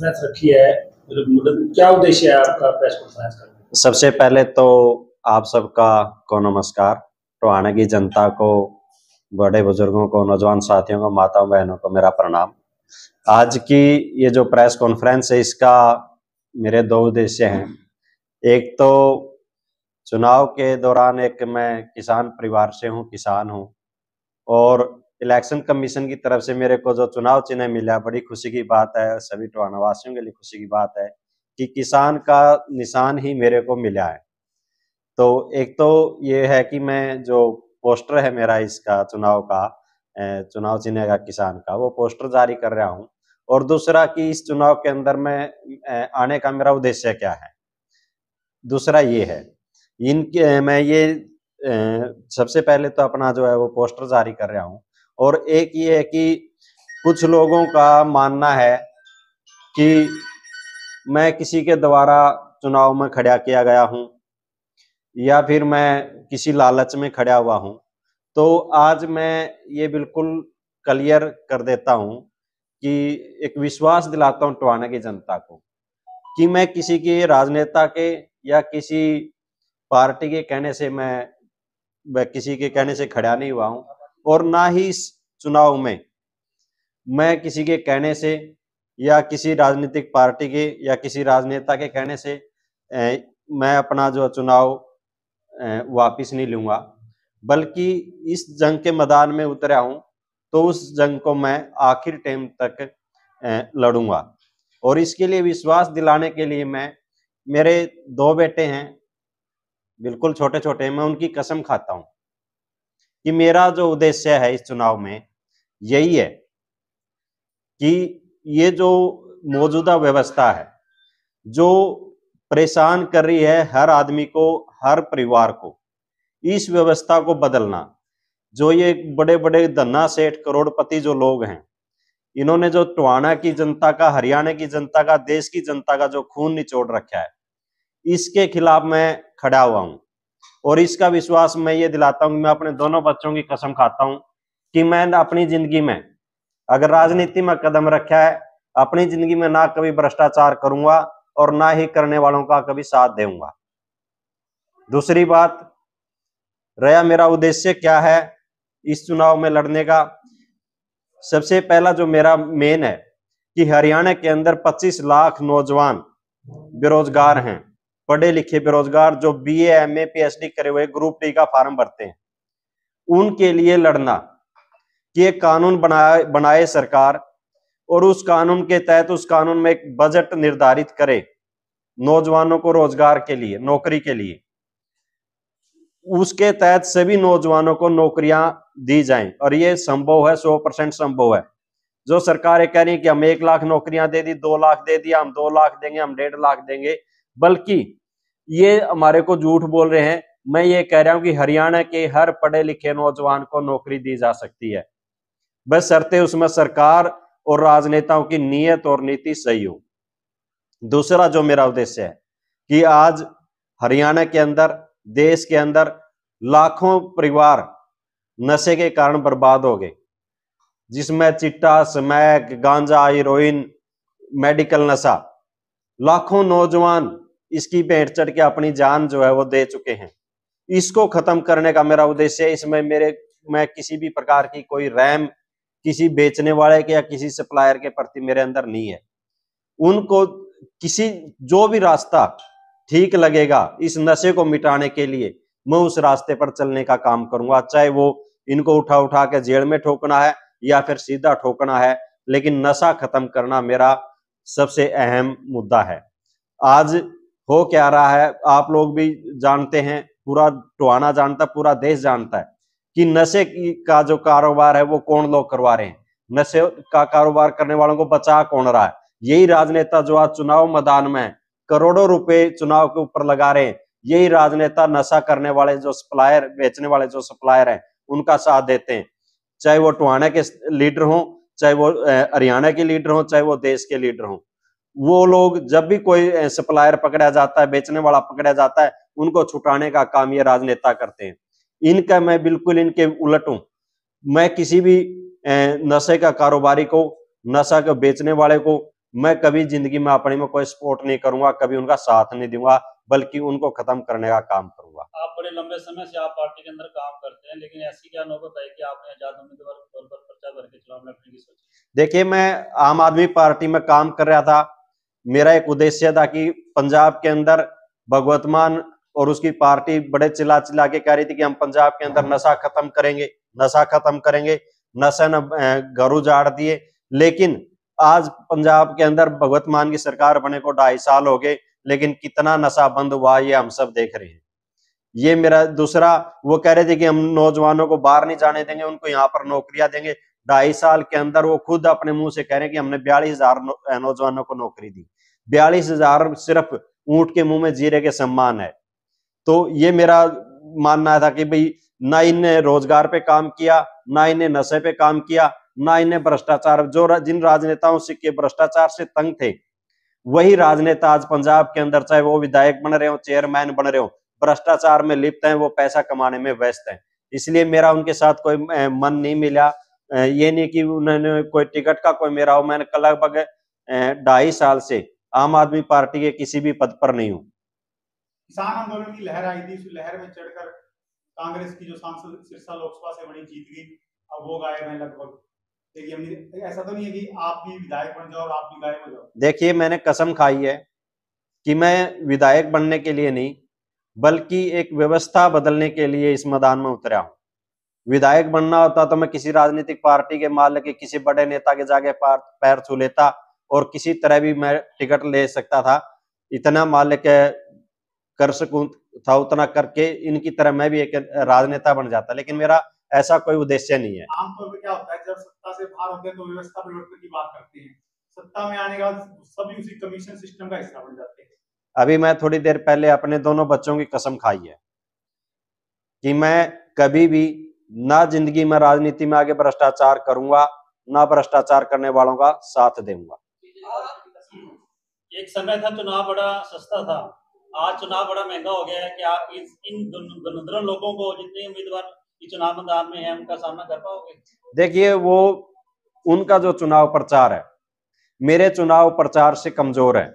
मतलब, मतलब, सबसे पहले तो आप सबका को नमस्कार टोहाना तो की जनता को बड़े बुजुर्गों को नौजवान साथियों को माताओं बहनों को मेरा प्रणाम आज की ये जो प्रेस कॉन्फ्रेंस है इसका मेरे दो उद्देश्य हैं एक तो चुनाव के दौरान एक मैं किसान परिवार से हूँ किसान हूँ और इलेक्शन कमीशन की तरफ से मेरे को जो चुनाव चिन्ह मिला बड़ी खुशी की बात है सभी टोहानवासियों के लिए खुशी की बात है कि किसान का निशान ही मेरे को मिला है तो एक तो ये है कि मैं जो पोस्टर है मेरा इसका चुनाव का चुनाव चिन्ह का किसान का वो पोस्टर जारी कर रहा हूँ और दूसरा कि इस चुनाव के अंदर में आने का मेरा उद्देश्य क्या है दूसरा ये है इनके मैं ये सबसे पहले तो अपना जो है वो पोस्टर जारी कर रहा हूँ और एक ये है कि कुछ लोगों का मानना है कि मैं किसी के द्वारा चुनाव में खड़ा किया गया हूं या फिर मैं किसी लालच में खड़ा हुआ हूं तो आज मैं ये बिल्कुल क्लियर कर देता हूं कि एक विश्वास दिलाता हूं टवाना की जनता को कि मैं किसी के राजनेता के या किसी पार्टी के कहने से मैं, मैं किसी के कहने से खड़ा नहीं हुआ हूं और ना ही इस चुनाव में मैं किसी के कहने से या किसी राजनीतिक पार्टी के या किसी राजनेता के कहने से ए, मैं अपना जो चुनाव वापिस नहीं लूंगा बल्कि इस जंग के मैदान में उतरा हूं तो उस जंग को मैं आखिर टाइम तक लड़ूंगा और इसके लिए विश्वास दिलाने के लिए मैं मेरे दो बेटे हैं बिल्कुल छोटे छोटे मैं उनकी कसम खाता हूँ कि मेरा जो उद्देश्य है इस चुनाव में यही है कि ये जो मौजूदा व्यवस्था है जो परेशान कर रही है हर आदमी को हर परिवार को इस व्यवस्था को बदलना जो ये बड़े बड़े धन्ना सेठ करोड़पति जो लोग हैं इन्होंने जो टुआना की जनता का हरियाणा की जनता का देश की जनता का जो खून निचोड़ रखा है इसके खिलाफ मैं खड़ा हुआ हूं और इसका विश्वास मैं ये दिलाता हूँ मैं अपने दोनों बच्चों की कसम खाता हूँ कि मैं अपनी जिंदगी में अगर राजनीति में कदम रखा है अपनी जिंदगी में ना कभी भ्रष्टाचार करूंगा और ना ही करने वालों का कभी साथ दूंगा दूसरी बात रहा मेरा उद्देश्य क्या है इस चुनाव में लड़ने का सबसे पहला जो मेरा मेन है कि हरियाणा के अंदर 25 लाख नौजवान बेरोजगार हैं पढ़े लिखे बेरोजगार जो B M A P H D करे हुए ग्रुप डी का फार्म भरते हैं उनके लिए लड़ना कि एक कानून बनाए बनाए सरकार और उस कानून के तहत उस कानून में एक बजट निर्धारित करे नौजवानों को रोजगार के लिए नौकरी के लिए उसके तहत सभी नौजवानों को नौकरियां दी जाएं और ये संभव है सौ परसेंट संभव है जो सरकार ये कह रही है कि हम एक लाख नौकरियां दे दी दो लाख दे दिया हम दो लाख देंगे हम डेढ़ लाख देंगे बल्कि ये हमारे को झूठ बोल रहे हैं मैं ये कह रहा हूं कि हरियाणा के हर पढ़े लिखे नौजवान को नौकरी दी जा सकती है बस शर्ते उसमें सरकार और राजनेताओं की नीयत और नीति सही हो दूसरा जो मेरा उद्देश्य है कि आज हरियाणा के अंदर देश के अंदर लाखों परिवार नशे के कारण बर्बाद हो गए जिसमें चिट्टा स्मैक गांजा हीरोइन मेडिकल नशा लाखों नौजवान इसकी भेंट चढ़ के अपनी जान जो है वो दे चुके हैं इसको खत्म करने का मेरा उद्देश्य है इसमें मेरे मैं किसी भी प्रकार की कोई रैम किसी बेचने वाले के या किसी सप्लायर के प्रति मेरे अंदर नहीं है उनको किसी जो भी रास्ता ठीक लगेगा इस नशे को मिटाने के लिए मैं उस रास्ते पर चलने का काम करूंगा चाहे वो इनको उठा उठा के जेल में ठोकना है या फिर सीधा ठोकना है लेकिन नशा खत्म करना मेरा सबसे अहम मुद्दा है आज हो क्या रहा है आप लोग भी जानते हैं पूरा टोहाना जानता पूरा देश जानता है कि नशे का जो कारोबार है वो कौन लोग करवा रहे हैं नशे का कारोबार करने वालों को बचा कौन रहा है यही राजनेता जो आज चुनाव मैदान में करोड़ों रुपए चुनाव के ऊपर लगा रहे हैं यही राजनेता नशा करने वाले जो सप्लायर बेचने वाले जो सप्लायर हैं उनका साथ देते हैं चाहे वो टोहाना के लीडर हों चाहे वो हरियाणा के लीडर हों चाहे वो देश के लीडर हों वो लोग जब भी कोई सप्लायर पकड़ा जाता है बेचने वाला पकड़ा जाता है उनको छुटाने का काम ये राजनेता करते हैं इनका मैं बिल्कुल इनके उलट हूं मैं किसी भी नशे का कारोबारी को नशा को बेचने वाले को मैं कभी जिंदगी में अपने में कोई सपोर्ट नहीं करूंगा कभी उनका साथ नहीं दूंगा बल्कि उनको खत्म करने का काम करूंगा आप बड़े लंबे समय से आप पार्टी के अंदर काम करते हैं लेकिन ऐसी क्या नौबत आई कि आपने आजाद उम्मीदवार के पर करके चुनाव लड़ने की सोची देखिए मैं आम आदमी पार्टी में काम कर रहा था मेरा एक उद्देश्य था कि पंजाब के अंदर भगवत मान और उसकी पार्टी बड़े चिल्ला चिल्ला के कह रही थी कि हम पंजाब के अंदर नशा खत्म करेंगे नशा खत्म करेंगे नशा न घरू उजाड़ दिए लेकिन आज पंजाब के अंदर भगवत मान की सरकार बने को ढाई साल हो गए लेकिन कितना नशा बंद हुआ ये हम सब देख रहे हैं ये मेरा दूसरा वो कह रहे थे कि हम नौजवानों को बाहर नहीं जाने देंगे उनको यहाँ पर नौकरियां देंगे ढाई साल के अंदर वो खुद अपने मुंह से कह रहे हैं कि हमने बयालीस हजार नौजवानों को नौकरी दी बयालीस हजार सिर्फ ऊंट के मुंह में जीरे के सम्मान है तो ये मेरा मानना था कि भाई ना इन रोजगार पे काम किया ना इन नशे पे काम किया ना इन्हें भ्रष्टाचार जो जिन राजनेताओं से के भ्रष्टाचार से तंग थे वही राजनेता आज पंजाब के अंदर चाहे वो विधायक बन रहे हो चेयरमैन बन रहे हो भ्रष्टाचार में लिप्त हैं वो पैसा कमाने में व्यस्त हैं इसलिए मेरा उनके साथ कोई मन नहीं मिला ये नहीं कि उन्होंने कोई टिकट का कोई मेरा हो मैंने लगभग ढाई साल से आम आदमी पार्टी के किसी भी पद पर नहीं हूं किसान आंदोलन की लहर आई थी उस लहर में चढ़कर कांग्रेस की जो सांसद सिरसा लोकसभा से बड़ी जीत गई अब वो गायब है लगभग देखिए ऐसा तो नहीं है कि आप भी विधायक बन जाओ और आप भी गायब हो जाओ देखिए मैंने कसम खाई है कि मैं विधायक बनने के लिए नहीं बल्कि एक व्यवस्था बदलने के लिए इस मैदान में उतरा हूँ विधायक बनना होता तो मैं किसी राजनीतिक पार्टी के मालिक के किसी बड़े नेता के जाके पैर छू लेता और किसी तरह भी मैं टिकट ले सकता था इतना मालिक कर सकूं था उतना करके इनकी तरह मैं भी एक राजनेता बन जाता लेकिन मेरा ऐसा कोई उद्देश्य नहीं है आमतौर पर क्या होता है जब सत्ता से बाहर होते हैं तो व्यवस्था परिवर्तन की बात करते हैं सत्ता में आने सभी उसी कमीशन सिस्टम का हिस्सा बन जाते हैं अभी मैं थोड़ी देर पहले अपने दोनों बच्चों की कसम खाई है कि मैं कभी भी ना जिंदगी में राजनीति में आगे भ्रष्टाचार करूंगा ना भ्रष्टाचार करने वालों का साथ दूंगा एक समय था चुनाव बड़ा सस्ता था आज चुनाव बड़ा महंगा हो गया है कि आप इस इन दरअसल लोगों को जितने उम्मीदवार चुनाव मैदान में है उनका सामना कर पाओगे देखिए वो उनका जो चुनाव प्रचार है मेरे चुनाव प्रचार से कमजोर है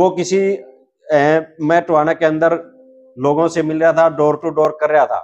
वो किसी ए, मैं टोहाना के अंदर लोगों से मिल रहा था डोर टू डोर कर रहा था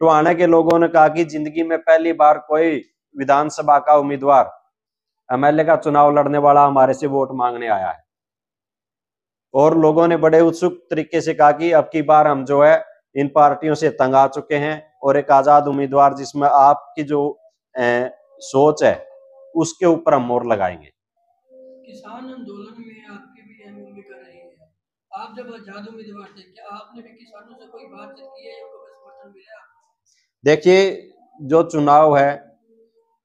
टोहाना के लोगों ने कहा कि जिंदगी में पहली बार कोई विधानसभा का उम्मीदवार एमएलए का चुनाव लड़ने वाला हमारे से वोट मांगने आया है और लोगों ने बड़े उत्सुक तरीके से कहा कि अब की बार हम जो है इन पार्टियों से तंग आ चुके हैं और एक आजाद उम्मीदवार जिसमें आपकी जो ए, सोच है उसके ऊपर हम मोर लगाएंगे किसान आंदोलन में आपकी भी अहम भूमिका रही है आप जब आजाद उम्मीदवार थे क्या आपने भी किसानों से कोई बातचीत की है समर्थन मिला देखिए जो चुनाव है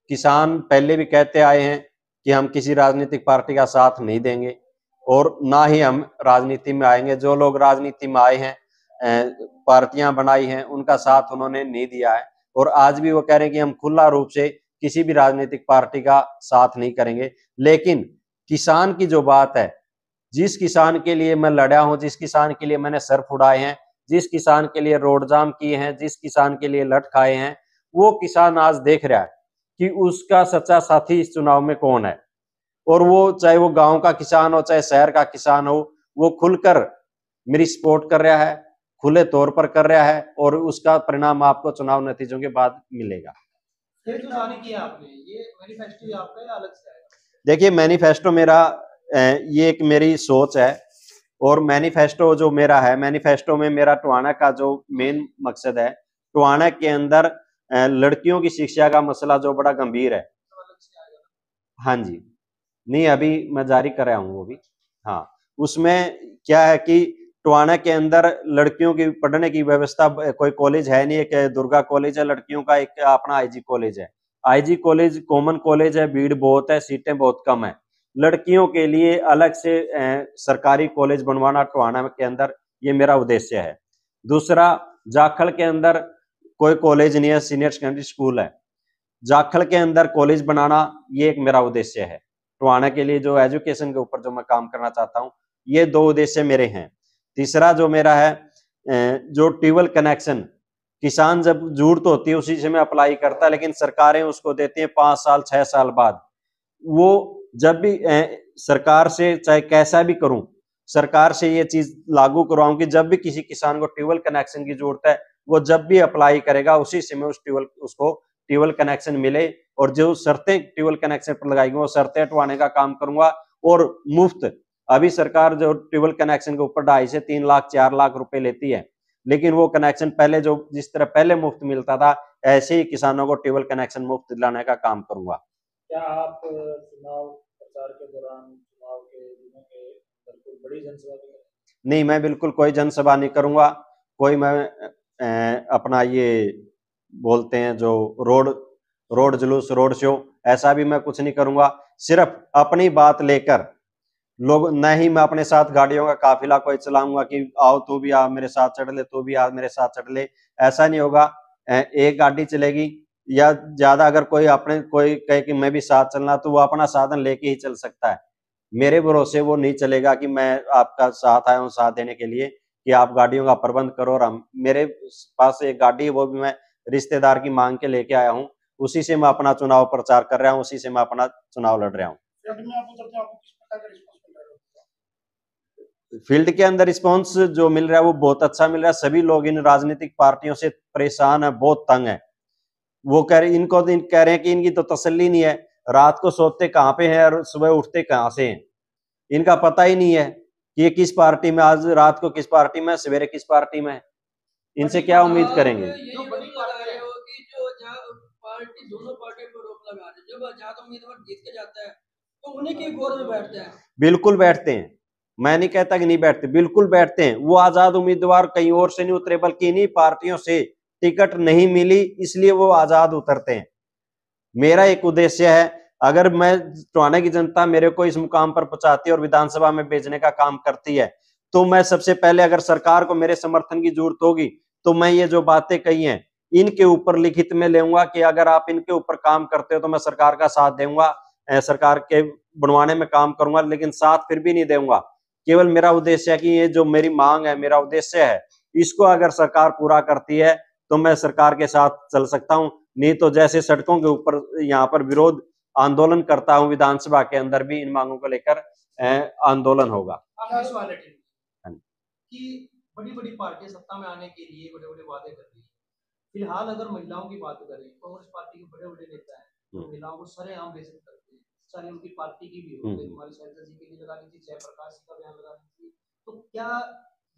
किसान पहले भी कहते आए हैं कि हम किसी राजनीतिक पार्टी का साथ नहीं देंगे और ना ही हम राजनीति में आएंगे जो लोग राजनीति में आए हैं पार्टियां बनाई हैं उनका साथ उन्होंने नहीं दिया है और आज भी वो कह रहे हैं कि हम खुला रूप से किसी भी राजनीतिक पार्टी का साथ नहीं करेंगे लेकिन किसान की जो बात है जिस किसान के लिए मैं लड़ा हूं जिस किसान के लिए मैंने सर फुड़ाए हैं जिस किसान के लिए रोड जाम किए हैं जिस किसान के लिए लट खाए हैं वो किसान आज देख रहा है कि उसका सच्चा साथी इस चुनाव में कौन है और वो चाहे वो गांव का किसान हो चाहे शहर का किसान हो वो खुलकर मेरी सपोर्ट कर रहा है खुले तौर पर कर रहा है और उसका परिणाम आपको चुनाव नतीजों के बाद मिलेगा देखिए मैनिफेस्टो मेरा ये एक मेरी सोच है और मैनिफेस्टो जो मेरा है मैनिफेस्टो में मेरा टुआना का जो मेन मकसद है टुआना के अंदर लड़कियों की शिक्षा का मसला जो बड़ा गंभीर है हाँ जी नहीं अभी मैं जारी कर रहा हूँ वो भी हाँ उसमें क्या है कि टुआना के अंदर लड़कियों की पढ़ने की व्यवस्था कोई कॉलेज है नहीं एक दुर्गा कॉलेज है लड़कियों का एक अपना आईजी कॉलेज है आईजी कॉलेज कॉमन कॉलेज है भीड़ बहुत है सीटें बहुत कम है लड़कियों के लिए अलग से सरकारी कॉलेज बनवाना टुआना के अंदर ये मेरा उद्देश्य है दूसरा जाखल के अंदर कोई कॉलेज नहीं है सीनियर सेकेंडरी स्कूल है जाखल के अंदर कॉलेज बनाना ये एक मेरा उद्देश्य है टुआना के लिए जो एजुकेशन के ऊपर जो मैं काम करना चाहता हूँ ये दो उद्देश्य मेरे हैं तीसरा जो मेरा है जो ट्यूबवेल कनेक्शन किसान जब जरूरत होती है उसी से मैं अप्लाई करता है लेकिन सरकारें उसको देती हैं पांच साल छह साल बाद वो जब भी सरकार से चाहे कैसा भी करूं सरकार से ये चीज लागू करवाऊं कि जब भी किसी किसान को ट्यूबवेल कनेक्शन की जरूरत है वो जब भी अप्लाई करेगा उसी समय उस ट्यूबल उसको ट्यूबल कनेक्शन मिले और जो शर्तें ट्यूबल कनेक्शन पर लगाएंगे वो शर्तें हटवाने का काम करूंगा और मुफ्त अभी सरकार जो ट्यूबल कनेक्शन के ऊपर ढाई से तीन लाख चार लाख रुपए लेती है लेकिन वो कनेक्शन पहले जो जिस तरह पहले मुफ्त मिलता था ऐसे ही किसानों को ट्यूबल कनेक्शन मुफ्त दिलाने का काम करूंगा क्या आप चुनाव प्रचार के दौरान चुनाव के दिनों बड़ी जनसभा नहीं मैं बिल्कुल कोई जनसभा नहीं करूंगा कोई मैं अपना ये बोलते हैं जो रोड रोड जुलूस रोड शो ऐसा भी मैं कुछ नहीं करूंगा सिर्फ अपनी बात लेकर लोग न ही मैं अपने साथ गाड़ियों का काफिला कोई चलाऊंगा कि आओ तू भी आ मेरे साथ चढ़ ले तू भी आ मेरे साथ चढ़ ले ऐसा नहीं होगा एक गाड़ी चलेगी या ज्यादा अगर कोई अपने कोई कहे कि मैं भी साथ चलना तो वो अपना साधन लेके ही चल सकता है मेरे भरोसे वो नहीं चलेगा कि मैं आपका साथ आया हूँ साथ देने के लिए कि आप गाड़ियों का प्रबंध करो और मेरे पास एक गाड़ी है वो भी मैं रिश्तेदार की मांग के लेके आया हूँ उसी से मैं अपना चुनाव प्रचार कर रहा हूँ उसी से मैं अपना चुनाव लड़ रहा हूँ तो फील्ड के अंदर रिस्पॉन्स जो मिल रहा है वो बहुत अच्छा मिल रहा है सभी लोग इन राजनीतिक पार्टियों से परेशान है बहुत तंग है वो कह रहे इनको कह रहे हैं कि इनकी तो तसल्ली नहीं है रात को सोते कहाँ पे हैं और सुबह उठते कहाँ से हैं इनका पता ही नहीं है कि ये किस पार्टी में आज रात को किस पार्टी में सवेरे किस पार्टी में इनसे क्या उम्मीद करेंगे तो बिल्कुल बैठते हैं मैं नहीं कहता कि नहीं बैठते बिल्कुल बैठते हैं वो आजाद उम्मीदवार कहीं और से नहीं उतरे बल्कि इन्हीं पार्टियों से टिकट नहीं मिली इसलिए वो आजाद उतरते हैं मेरा एक उद्देश्य है अगर मैं टोहाना की जनता मेरे को इस मुकाम पर पहुंचाती है और विधानसभा में भेजने का काम करती है तो मैं सबसे पहले अगर सरकार को मेरे समर्थन की जरूरत होगी तो मैं ये जो बातें कही हैं इनके ऊपर लिखित में लेऊंगा कि अगर आप इनके ऊपर काम करते हो तो मैं सरकार का साथ दूंगा सरकार के बनवाने में काम करूंगा लेकिन साथ फिर भी नहीं दूंगा केवल मेरा उद्देश्य है कि ये जो मेरी मांग है मेरा उद्देश्य है इसको अगर सरकार पूरा करती है तो मैं सरकार के साथ चल सकता हूँ नहीं तो जैसे सड़कों के ऊपर यहाँ पर विरोध आंदोलन करता हूँ विधानसभा के अंदर भी इन मांगों को लेकर आंदोलन होगा हाँ कि बड़ी बड़ी सत्ता में आने के लिए बड़े बड़े वादे कर रही है फिलहाल अगर महिलाओं की बात करें कांग्रेस पार्टी के बड़े बड़े नेता तो हम्म। महिलाओं को करते हैं उनकी पार्टी की भी हमारी हम्म। सरिता जी के लिए लगा जयप्रकाश जी का बयान लगा तो क्या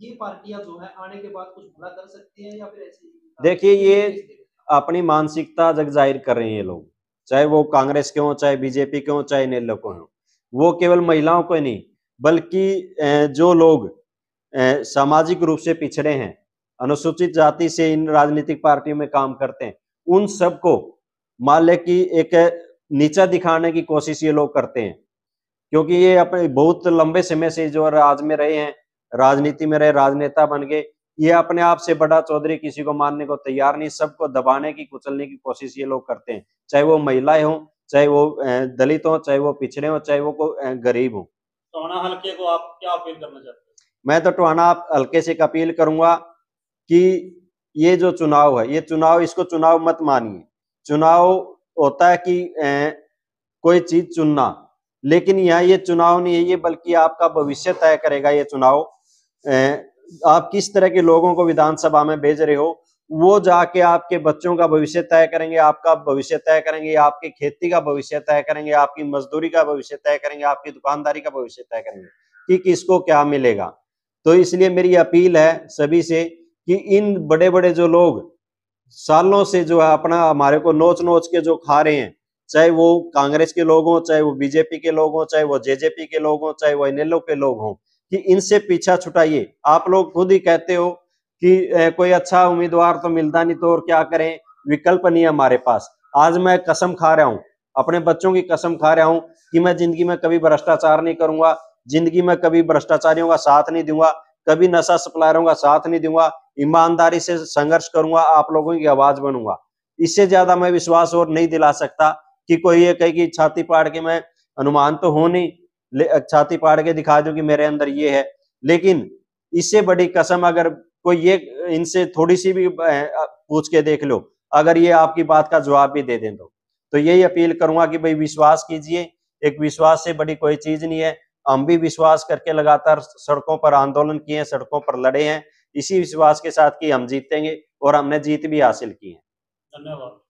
ये पार्टियां जो है आने के बाद कुछ भला कर सकती या फिर ऐसे देखिए ये अपनी मानसिकता जग जाहिर कर रहे हैं ये लोग चाहे वो कांग्रेस के हों चाहे बीजेपी के हों चाहे नेलो के हों वो केवल महिलाओं को नहीं बल्कि जो लोग सामाजिक रूप से पिछड़े हैं अनुसूचित जाति से इन राजनीतिक पार्टियों में काम करते हैं उन सबको मान लें कि एक नीचा दिखाने की कोशिश ये लोग करते हैं क्योंकि ये अपने बहुत लंबे समय से जो राज में रहे हैं राजनीति में रहे राजनेता बन गए ये अपने आप से बड़ा चौधरी किसी को मानने को तैयार नहीं सबको दबाने की कुचलने की कोशिश ये लोग करते हैं चाहे वो महिलाएं हों चाहे वो दलित हों चाहे वो पिछड़े हों चाहे वो गरीब हो टोहाना हल्के को आप क्या अपील करना चाहते हैं मैं तो टोहाना हल्के से अपील करूंगा कि ये जो चुनाव है ये चुनाव इसको चुनाव मत मानिए चुनाव होता है कि ए, कोई चीज चुनना लेकिन यहाँ ये चुनाव नहीं है ये बल्कि आपका भविष्य तय करेगा ये चुनाव आप किस तरह के लोगों को विधानसभा में भेज रहे हो वो जाके आपके बच्चों का भविष्य तय करेंगे आपका भविष्य तय करेंगे आपकी खेती का भविष्य तय करेंगे आपकी मजदूरी का भविष्य तय करेंगे आपकी दुकानदारी का भविष्य तय करेंगे कि किसको क्या मिलेगा तो इसलिए मेरी अपील है सभी से कि इन बड़े बड़े जो लोग सालों से जो है अपना हमारे को नोच नोच के जो खा रहे हैं चाहे वो कांग्रेस के लोग हों चाहे वो बीजेपी के लोग हों चाहे वो जेजेपी के लोग हों चाहे वो इनेलो के लोग हों कि इनसे पीछा छुटाइए आप लोग खुद ही कहते हो कि कोई अच्छा उम्मीदवार तो मिलता नहीं तो और क्या करें विकल्प नहीं है हमारे पास आज मैं कसम खा रहा हूँ अपने बच्चों की कसम खा रहा हूँ कि मैं जिंदगी में कभी भ्रष्टाचार नहीं करूंगा जिंदगी में कभी भ्रष्टाचारियों का साथ नहीं दूंगा कभी नशा सप्लायरों का साथ नहीं दूंगा ईमानदारी से संघर्ष करूंगा आप लोगों की आवाज बनूंगा इससे ज्यादा मैं विश्वास और नहीं दिला सकता कि कोई ये कहे कि छाती पाड़ के मैं अनुमान तो हो नहीं छाती पाड़ के दिखा दो कि मेरे अंदर ये है लेकिन इससे बड़ी कसम अगर कोई ये इनसे थोड़ी सी भी पूछ के देख लो अगर ये आपकी बात का जवाब भी दे दें तो तो यही अपील करूंगा कि भाई विश्वास कीजिए एक विश्वास से बड़ी कोई चीज नहीं है हम भी विश्वास करके लगातार सड़कों पर आंदोलन किए हैं सड़कों पर लड़े हैं इसी विश्वास के साथ कि हम जीतेंगे और हमने जीत भी हासिल की है धन्यवाद